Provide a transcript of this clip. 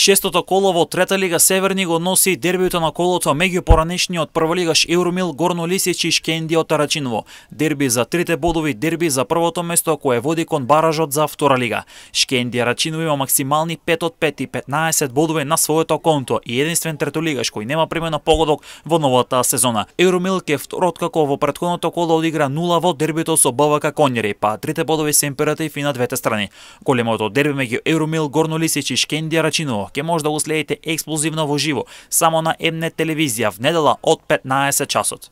Шестото коло во трета лига Северни го носи дербито на колото меѓу поранешниот прволигаш Еурмил Горно Лисич и Шкенди од Тарачиново. Дерби за трите бодови, дерби за првото место кое води кон баражот за втора лига. Шкенди Рачиново има максимални 5 од 5 и 15 бодови на своето конто и единствен третолигаш кој нема примена погодок во новата сезона. Еурмил ке второт како во претходното коло одигра 0 во дербито со БВК Конјери, па трите бодови се императив и на двете страни. Големото дерби меѓу Евромил Горно Лисич и Шкенди Рачиново ќе може да го следите ексклузивно во живо само на Mnet телевизија в недела од 15 часот.